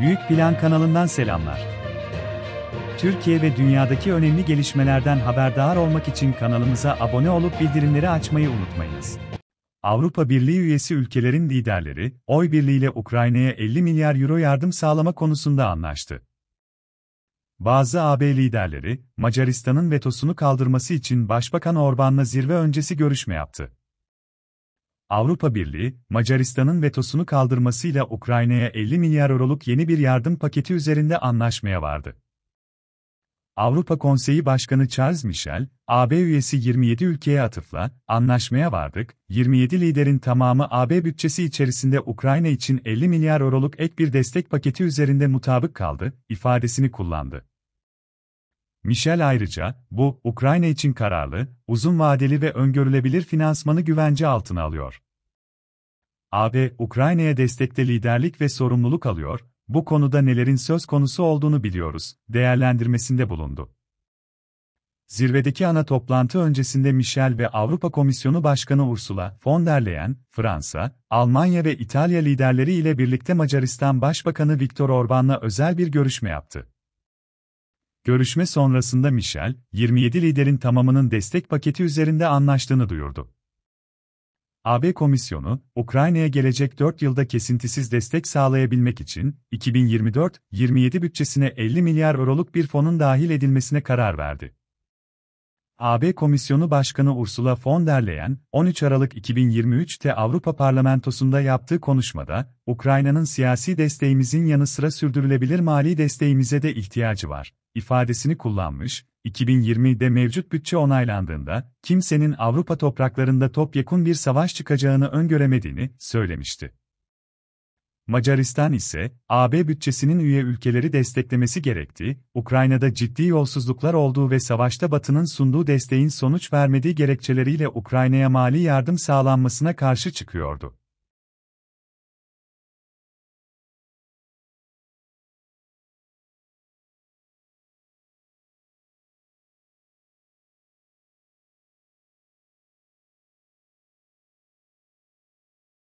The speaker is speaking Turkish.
Büyük Plan kanalından selamlar. Türkiye ve dünyadaki önemli gelişmelerden haberdar olmak için kanalımıza abone olup bildirimleri açmayı unutmayınız. Avrupa Birliği üyesi ülkelerin liderleri, oy birliğiyle Ukrayna'ya 50 milyar euro yardım sağlama konusunda anlaştı. Bazı AB liderleri, Macaristan'ın vetosunu kaldırması için Başbakan Orban'la zirve öncesi görüşme yaptı. Avrupa Birliği, Macaristan'ın vetosunu kaldırmasıyla Ukrayna'ya 50 milyar euroluk yeni bir yardım paketi üzerinde anlaşmaya vardı. Avrupa Konseyi Başkanı Charles Michel, AB üyesi 27 ülkeye atıfla, anlaşmaya vardık, 27 liderin tamamı AB bütçesi içerisinde Ukrayna için 50 milyar euroluk ek bir destek paketi üzerinde mutabık kaldı, ifadesini kullandı. Michel ayrıca, bu, Ukrayna için kararlı, uzun vadeli ve öngörülebilir finansmanı güvence altına alıyor. AB, Ukrayna'ya destekte liderlik ve sorumluluk alıyor, bu konuda nelerin söz konusu olduğunu biliyoruz, değerlendirmesinde bulundu. Zirvedeki ana toplantı öncesinde Michel ve Avrupa Komisyonu Başkanı Ursula von der Leyen, Fransa, Almanya ve İtalya liderleri ile birlikte Macaristan Başbakanı Viktor Orban'la özel bir görüşme yaptı. Görüşme sonrasında Michel, 27 liderin tamamının destek paketi üzerinde anlaştığını duyurdu. AB Komisyonu, Ukrayna'ya gelecek 4 yılda kesintisiz destek sağlayabilmek için 2024-27 bütçesine 50 milyar euroluk bir fonun dahil edilmesine karar verdi. AB Komisyonu Başkanı Ursula von der Leyen, 13 Aralık 2023'te Avrupa Parlamentosu'nda yaptığı konuşmada, Ukrayna'nın siyasi desteğimizin yanı sıra sürdürülebilir mali desteğimize de ihtiyacı var ifadesini kullanmış, 2020'de mevcut bütçe onaylandığında, kimsenin Avrupa topraklarında topyekun bir savaş çıkacağını öngöremediğini söylemişti. Macaristan ise, AB bütçesinin üye ülkeleri desteklemesi gerektiği, Ukrayna'da ciddi yolsuzluklar olduğu ve savaşta Batı'nın sunduğu desteğin sonuç vermediği gerekçeleriyle Ukrayna'ya mali yardım sağlanmasına karşı çıkıyordu.